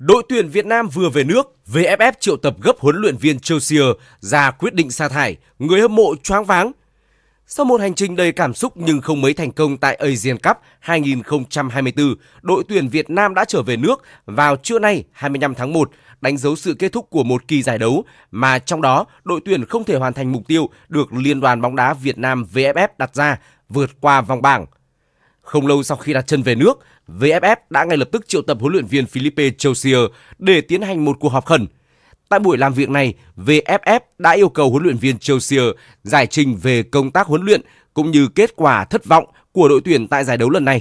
Đội tuyển Việt Nam vừa về nước, VFF triệu tập gấp huấn luyện viên Chelsea ra quyết định sa thải, người hâm mộ choáng váng. Sau một hành trình đầy cảm xúc nhưng không mấy thành công tại Asian Cup 2024, đội tuyển Việt Nam đã trở về nước vào trưa nay 25 tháng 1, đánh dấu sự kết thúc của một kỳ giải đấu mà trong đó đội tuyển không thể hoàn thành mục tiêu được Liên đoàn bóng đá Việt Nam VFF đặt ra, vượt qua vòng bảng. Không lâu sau khi đặt chân về nước, VFF đã ngay lập tức triệu tập huấn luyện viên Philippe Chaussier để tiến hành một cuộc họp khẩn. Tại buổi làm việc này, VFF đã yêu cầu huấn luyện viên Chaussier giải trình về công tác huấn luyện cũng như kết quả thất vọng của đội tuyển tại giải đấu lần này.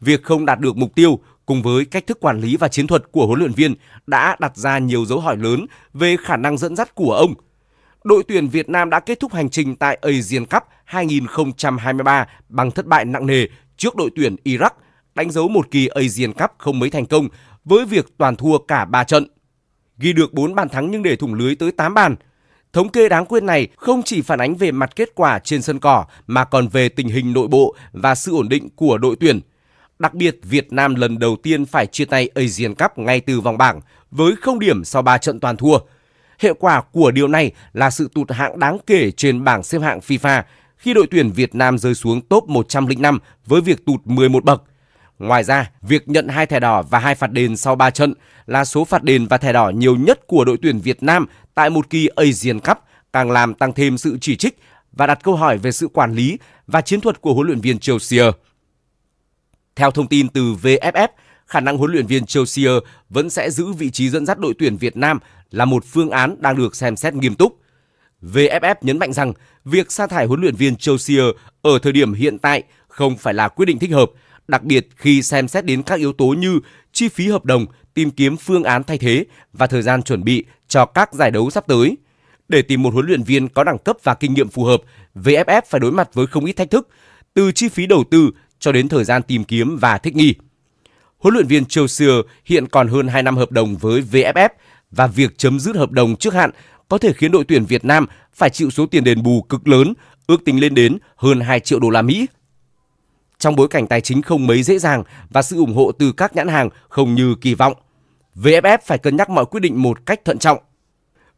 Việc không đạt được mục tiêu cùng với cách thức quản lý và chiến thuật của huấn luyện viên đã đặt ra nhiều dấu hỏi lớn về khả năng dẫn dắt của ông. Đội tuyển Việt Nam đã kết thúc hành trình tại Asian Cup 2023 bằng thất bại nặng nề trước đội tuyển Iraq, đánh dấu một kỳ Asian Cup không mấy thành công với việc toàn thua cả 3 trận. Ghi được 4 bàn thắng nhưng để thủng lưới tới 8 bàn. Thống kê đáng quên này không chỉ phản ánh về mặt kết quả trên sân cỏ mà còn về tình hình nội bộ và sự ổn định của đội tuyển. Đặc biệt, Việt Nam lần đầu tiên phải chia tay Asian Cup ngay từ vòng bảng với không điểm sau 3 trận toàn thua. Hệ quả của điều này là sự tụt hạng đáng kể trên bảng xếp hạng FIFA khi đội tuyển Việt Nam rơi xuống top 105 với việc tụt 11 bậc. Ngoài ra, việc nhận hai thẻ đỏ và hai phạt đền sau 3 trận là số phạt đền và thẻ đỏ nhiều nhất của đội tuyển Việt Nam tại một kỳ Asian Cup càng làm tăng thêm sự chỉ trích và đặt câu hỏi về sự quản lý và chiến thuật của huấn luyện viên Chelsea. Theo thông tin từ VFF, khả năng huấn luyện viên Chelsea vẫn sẽ giữ vị trí dẫn dắt đội tuyển Việt Nam là một phương án đang được xem xét nghiêm túc. VFF nhấn mạnh rằng việc sa thải huấn luyện viên Chelsea ở thời điểm hiện tại không phải là quyết định thích hợp, đặc biệt khi xem xét đến các yếu tố như chi phí hợp đồng, tìm kiếm phương án thay thế và thời gian chuẩn bị cho các giải đấu sắp tới. Để tìm một huấn luyện viên có đẳng cấp và kinh nghiệm phù hợp, VFF phải đối mặt với không ít thách thức, từ chi phí đầu tư cho đến thời gian tìm kiếm và thích nghi. Huấn luyện viên Chelsea hiện còn hơn 2 năm hợp đồng với VFF và việc chấm dứt hợp đồng trước hạn có thể khiến đội tuyển Việt Nam phải chịu số tiền đền bù cực lớn, ước tính lên đến hơn 2 triệu đô la Mỹ. Trong bối cảnh tài chính không mấy dễ dàng và sự ủng hộ từ các nhãn hàng không như kỳ vọng, VFF phải cân nhắc mọi quyết định một cách thận trọng.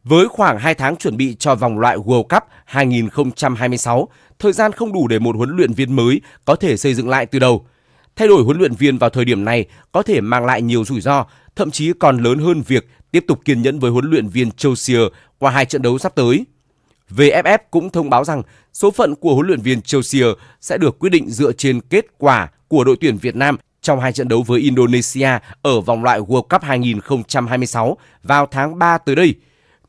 Với khoảng 2 tháng chuẩn bị cho vòng loại World Cup 2026, thời gian không đủ để một huấn luyện viên mới có thể xây dựng lại từ đầu. Thay đổi huấn luyện viên vào thời điểm này có thể mang lại nhiều rủi ro, thậm chí còn lớn hơn việc tiếp tục kiên nhẫn với huấn luyện viên Chausier qua hai trận đấu sắp tới. VFF cũng thông báo rằng số phận của huấn luyện viên Chausier sẽ được quyết định dựa trên kết quả của đội tuyển Việt Nam trong hai trận đấu với Indonesia ở vòng loại World Cup 2026 vào tháng 3 tới đây.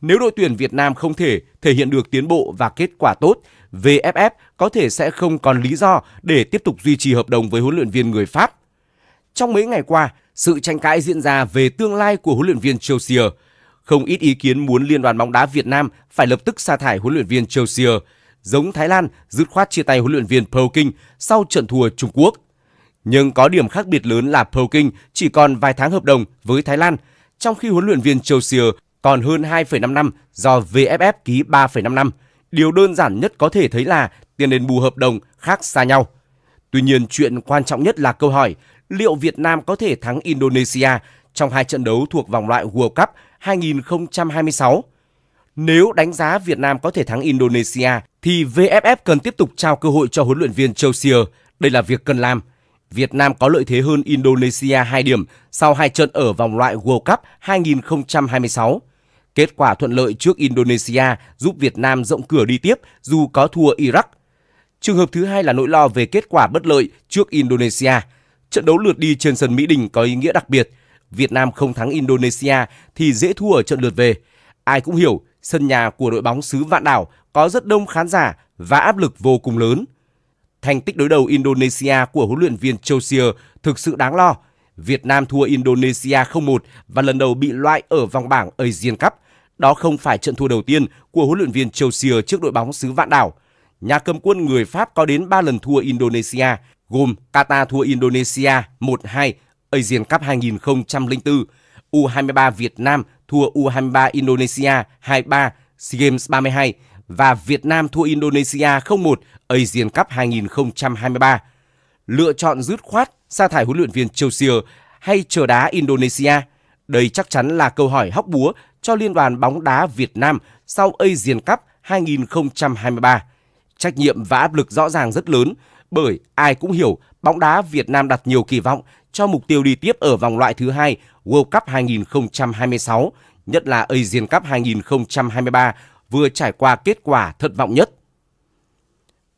Nếu đội tuyển Việt Nam không thể thể hiện được tiến bộ và kết quả tốt, VFF có thể sẽ không còn lý do để tiếp tục duy trì hợp đồng với huấn luyện viên người Pháp. Trong mấy ngày qua, sự tranh cãi diễn ra về tương lai của huấn luyện viên Chelsea. Không ít ý kiến muốn Liên đoàn bóng đá Việt Nam phải lập tức sa thải huấn luyện viên Chelsea, giống Thái Lan dứt khoát chia tay huấn luyện viên Pearl sau trận thua Trung Quốc. Nhưng có điểm khác biệt lớn là Pearl chỉ còn vài tháng hợp đồng với Thái Lan, trong khi huấn luyện viên Chelsea còn hơn 2,5 năm do VFF ký 3,5 năm. Điều đơn giản nhất có thể thấy là tiền đền bù hợp đồng khác xa nhau. Tuy nhiên chuyện quan trọng nhất là câu hỏi liệu Việt Nam có thể thắng Indonesia trong hai trận đấu thuộc vòng loại World Cup 2026. Nếu đánh giá Việt Nam có thể thắng Indonesia thì VFF cần tiếp tục trao cơ hội cho huấn luyện viên Châu Chausier. Đây là việc cần làm. Việt Nam có lợi thế hơn Indonesia 2 điểm sau hai trận ở vòng loại World Cup 2026. Kết quả thuận lợi trước Indonesia giúp Việt Nam rộng cửa đi tiếp dù có thua Iraq. Trường hợp thứ hai là nỗi lo về kết quả bất lợi trước Indonesia – Trận đấu lượt đi trên sân Mỹ Đình có ý nghĩa đặc biệt. Việt Nam không thắng Indonesia thì dễ thua ở trận lượt về. Ai cũng hiểu, sân nhà của đội bóng xứ Vạn Đảo có rất đông khán giả và áp lực vô cùng lớn. Thành tích đối đầu Indonesia của huấn luyện viên Chosier thực sự đáng lo. Việt Nam thua Indonesia 0-1 và lần đầu bị loại ở vòng bảng Asian Cup. Đó không phải trận thua đầu tiên của huấn luyện viên Chosier trước đội bóng xứ Vạn Đảo. Nhà cầm quân người Pháp có đến 3 lần thua Indonesia gồm Qatar thua Indonesia 1-2 Asian Cup 2004, U23 Việt Nam thua U23 Indonesia 2-3 SEA Games 32 và Việt Nam thua Indonesia 0-1 Asian Cup 2023. Lựa chọn dứt khoát sa thải huấn luyện viên Chelsea hay chờ đá Indonesia? Đây chắc chắn là câu hỏi hóc búa cho Liên đoàn bóng đá Việt Nam sau Asian Cup 2023. Trách nhiệm và áp lực rõ ràng rất lớn bởi ai cũng hiểu bóng đá Việt Nam đặt nhiều kỳ vọng cho mục tiêu đi tiếp ở vòng loại thứ hai World Cup 2026, nhất là Asian Cup 2023 vừa trải qua kết quả thất vọng nhất.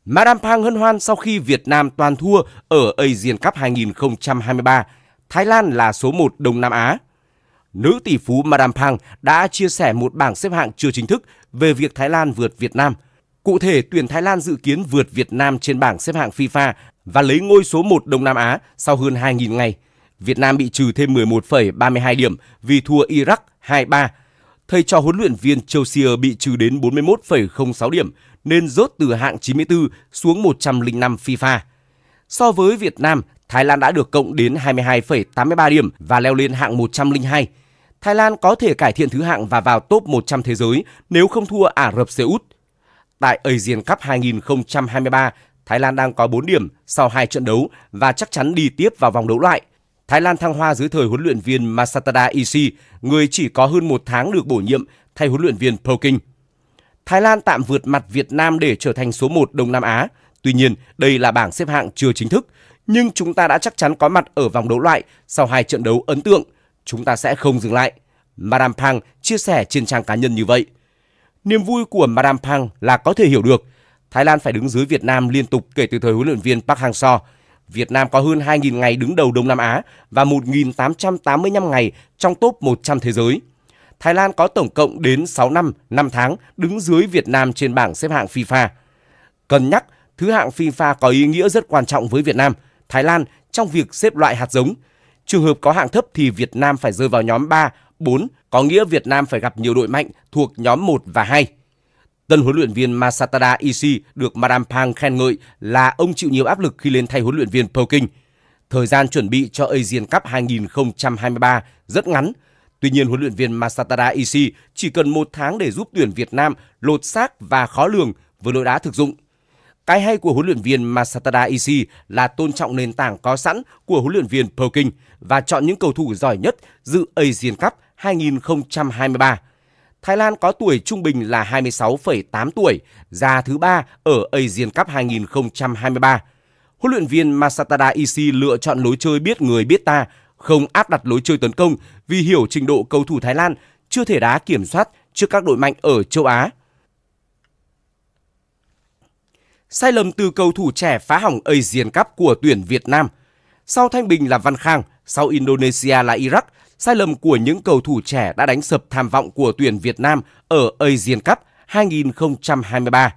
Madame Pang hân hoan sau khi Việt Nam toàn thua ở Asian Cup 2023, Thái Lan là số 1 Đông Nam Á. Nữ tỷ phú Madame Pang đã chia sẻ một bảng xếp hạng chưa chính thức về việc Thái Lan vượt Việt Nam – Cụ thể, tuyển Thái Lan dự kiến vượt Việt Nam trên bảng xếp hạng FIFA và lấy ngôi số 1 Đông Nam Á sau hơn 2.000 ngày. Việt Nam bị trừ thêm 11,32 điểm vì thua Iraq 2-3. Thầy trò huấn luyện viên Chelsea bị trừ đến 41,06 điểm nên rớt từ hạng 94 xuống 105 FIFA. So với Việt Nam, Thái Lan đã được cộng đến 22,83 điểm và leo lên hạng 102. Thái Lan có thể cải thiện thứ hạng và vào top 100 thế giới nếu không thua Ả Rập Xê Út – Tại Asian Cup 2023, Thái Lan đang có 4 điểm sau hai trận đấu và chắc chắn đi tiếp vào vòng đấu loại. Thái Lan thăng hoa dưới thời huấn luyện viên Masatada Isi, người chỉ có hơn một tháng được bổ nhiệm thay huấn luyện viên Poking. Thái Lan tạm vượt mặt Việt Nam để trở thành số 1 Đông Nam Á. Tuy nhiên, đây là bảng xếp hạng chưa chính thức, nhưng chúng ta đã chắc chắn có mặt ở vòng đấu loại sau hai trận đấu ấn tượng. Chúng ta sẽ không dừng lại. Madam Pang chia sẻ trên trang cá nhân như vậy. Niềm vui của Madame Pang là có thể hiểu được. Thái Lan phải đứng dưới Việt Nam liên tục kể từ thời huấn luyện viên Park Hang-seo. Việt Nam có hơn 2.000 ngày đứng đầu Đông Nam Á và 1.885 ngày trong top 100 thế giới. Thái Lan có tổng cộng đến 6 năm, 5 tháng đứng dưới Việt Nam trên bảng xếp hạng FIFA. Cần nhắc, thứ hạng FIFA có ý nghĩa rất quan trọng với Việt Nam, Thái Lan trong việc xếp loại hạt giống. Trường hợp có hạng thấp thì Việt Nam phải rơi vào nhóm 3 4 có nghĩa Việt Nam phải gặp nhiều đội mạnh thuộc nhóm 1 và 2. Tân huấn luyện viên Masatada Ishii được Madame Pang khen ngợi là ông chịu nhiều áp lực khi lên thay huấn luyện viên Poking. Thời gian chuẩn bị cho Asian Cup 2023 rất ngắn. Tuy nhiên, huấn luyện viên Masatada Ishii chỉ cần một tháng để giúp tuyển Việt Nam lột xác và khó lường với đội đá thực dụng. Cái hay của huấn luyện viên Masatada Ishii là tôn trọng nền tảng có sẵn của huấn luyện viên Poking và chọn những cầu thủ giỏi nhất dự Asian Cup 2023. Thái Lan có tuổi trung bình là 26,8 tuổi, ra thứ ba ở Asian Cup 2023. Huấn luyện viên Masatada Isi lựa chọn lối chơi biết người biết ta, không áp đặt lối chơi tấn công vì hiểu trình độ cầu thủ Thái Lan chưa thể đá kiểm soát trước các đội mạnh ở châu Á. Sai lầm từ cầu thủ trẻ phá hỏng Asian Cup của tuyển Việt Nam. Sau Thanh Bình là Văn Khang, sau Indonesia là Iraq – sai lầm của những cầu thủ trẻ đã đánh sập tham vọng của tuyển Việt Nam ở Asian Cup 2023.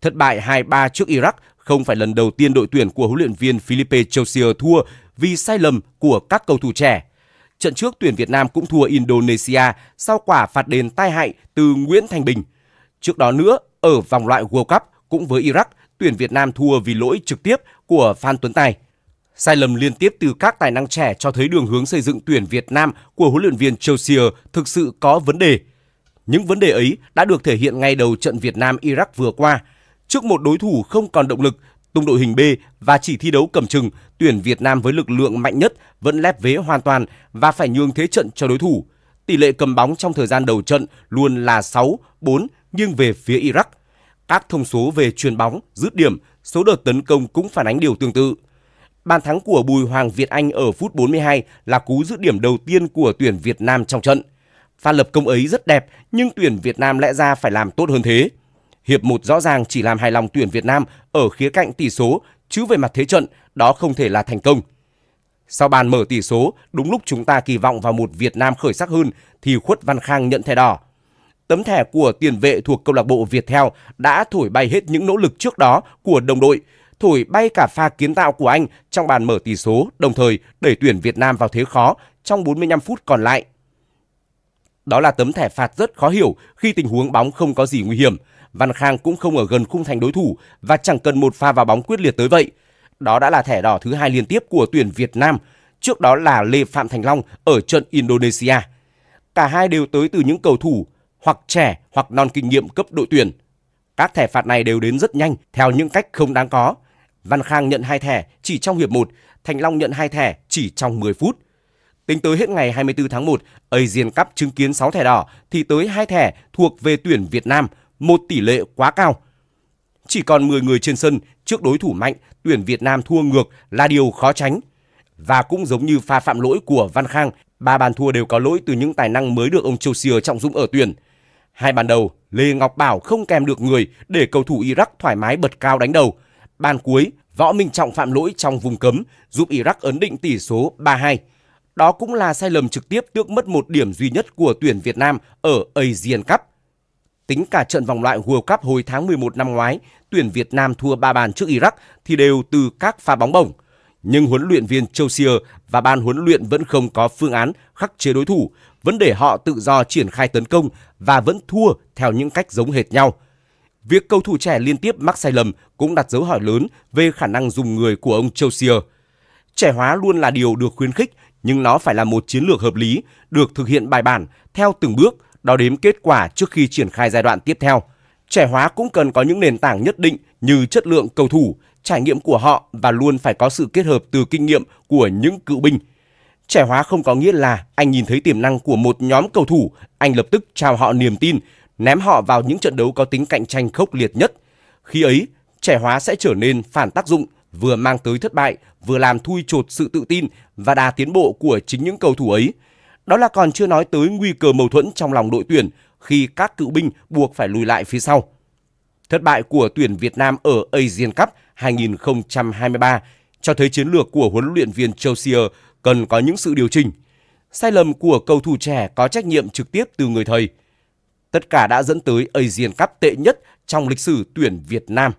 Thất bại 2-3 trước Iraq không phải lần đầu tiên đội tuyển của huấn luyện viên Philippe Chausseur thua vì sai lầm của các cầu thủ trẻ. Trận trước tuyển Việt Nam cũng thua Indonesia sau quả phạt đền tai hại từ Nguyễn Thành Bình. Trước đó nữa, ở vòng loại World Cup cũng với Iraq, tuyển Việt Nam thua vì lỗi trực tiếp của Phan Tuấn Tài. Sai lầm liên tiếp từ các tài năng trẻ cho thấy đường hướng xây dựng tuyển Việt Nam của huấn luyện viên Chelsea thực sự có vấn đề. Những vấn đề ấy đã được thể hiện ngay đầu trận Việt Nam Iraq vừa qua. Trước một đối thủ không còn động lực, tung đội hình B và chỉ thi đấu cầm chừng, tuyển Việt Nam với lực lượng mạnh nhất vẫn lép vế hoàn toàn và phải nhường thế trận cho đối thủ. Tỷ lệ cầm bóng trong thời gian đầu trận luôn là 6-4 nhưng về phía Iraq. Các thông số về truyền bóng, dứt điểm, số đợt tấn công cũng phản ánh điều tương tự. Bàn thắng của Bùi Hoàng Việt Anh ở phút 42 là cú dứt điểm đầu tiên của tuyển Việt Nam trong trận. Pha lập công ấy rất đẹp nhưng tuyển Việt Nam lẽ ra phải làm tốt hơn thế. Hiệp 1 rõ ràng chỉ làm hài lòng tuyển Việt Nam ở khía cạnh tỷ số chứ về mặt thế trận đó không thể là thành công. Sau bàn mở tỷ số, đúng lúc chúng ta kỳ vọng vào một Việt Nam khởi sắc hơn thì Khuất Văn Khang nhận thẻ đỏ. Tấm thẻ của tiền vệ thuộc câu lạc bộ Viettel đã thổi bay hết những nỗ lực trước đó của đồng đội thổi bay cả pha kiến tạo của Anh trong bàn mở tỷ số, đồng thời đẩy tuyển Việt Nam vào thế khó trong 45 phút còn lại. Đó là tấm thẻ phạt rất khó hiểu khi tình huống bóng không có gì nguy hiểm. Văn Khang cũng không ở gần khung thành đối thủ và chẳng cần một pha vào bóng quyết liệt tới vậy. Đó đã là thẻ đỏ thứ hai liên tiếp của tuyển Việt Nam, trước đó là Lê Phạm Thành Long ở trận Indonesia. Cả hai đều tới từ những cầu thủ hoặc trẻ hoặc non kinh nghiệm cấp đội tuyển. Các thẻ phạt này đều đến rất nhanh theo những cách không đáng có Văn Khang nhận hai thẻ chỉ trong hiệp 1, Thành Long nhận hai thẻ chỉ trong 10 phút. Tính tới hết ngày 24 tháng 1, Asian Cup chứng kiến 6 thẻ đỏ thì tới hai thẻ thuộc về tuyển Việt Nam, một tỷ lệ quá cao. Chỉ còn 10 người trên sân trước đối thủ mạnh, tuyển Việt Nam thua ngược là điều khó tránh. Và cũng giống như pha phạm lỗi của Văn Khang, ba bàn thua đều có lỗi từ những tài năng mới được ông Chelsea trọng dụng ở tuyển. Hai bàn đầu, Lê Ngọc Bảo không kèm được người để cầu thủ Iraq thoải mái bật cao đánh đầu – Bàn cuối, Võ Minh Trọng phạm lỗi trong vùng cấm, giúp Iraq ấn định tỷ số 3-2. Đó cũng là sai lầm trực tiếp tước mất một điểm duy nhất của tuyển Việt Nam ở Asian Cup. Tính cả trận vòng loại World Cup hồi tháng 11 năm ngoái, tuyển Việt Nam thua 3 bàn trước Iraq thì đều từ các pha bóng bổng. Nhưng huấn luyện viên Châu Sier và ban huấn luyện vẫn không có phương án khắc chế đối thủ, vẫn để họ tự do triển khai tấn công và vẫn thua theo những cách giống hệt nhau – Việc cầu thủ trẻ liên tiếp mắc sai lầm cũng đặt dấu hỏi lớn về khả năng dùng người của ông Chelsea. Trẻ hóa luôn là điều được khuyến khích, nhưng nó phải là một chiến lược hợp lý, được thực hiện bài bản, theo từng bước, đo đếm kết quả trước khi triển khai giai đoạn tiếp theo. Trẻ hóa cũng cần có những nền tảng nhất định như chất lượng cầu thủ, trải nghiệm của họ và luôn phải có sự kết hợp từ kinh nghiệm của những cựu binh. Trẻ hóa không có nghĩa là anh nhìn thấy tiềm năng của một nhóm cầu thủ, anh lập tức chào họ niềm tin, ném họ vào những trận đấu có tính cạnh tranh khốc liệt nhất. Khi ấy, trẻ hóa sẽ trở nên phản tác dụng, vừa mang tới thất bại, vừa làm thui chột sự tự tin và đà tiến bộ của chính những cầu thủ ấy. Đó là còn chưa nói tới nguy cơ mâu thuẫn trong lòng đội tuyển khi các cựu binh buộc phải lùi lại phía sau. Thất bại của tuyển Việt Nam ở Asian Cup 2023 cho thấy chiến lược của huấn luyện viên Chelsea cần có những sự điều chỉnh. Sai lầm của cầu thủ trẻ có trách nhiệm trực tiếp từ người thầy – Tất cả đã dẫn tới Asian Cup tệ nhất trong lịch sử tuyển Việt Nam.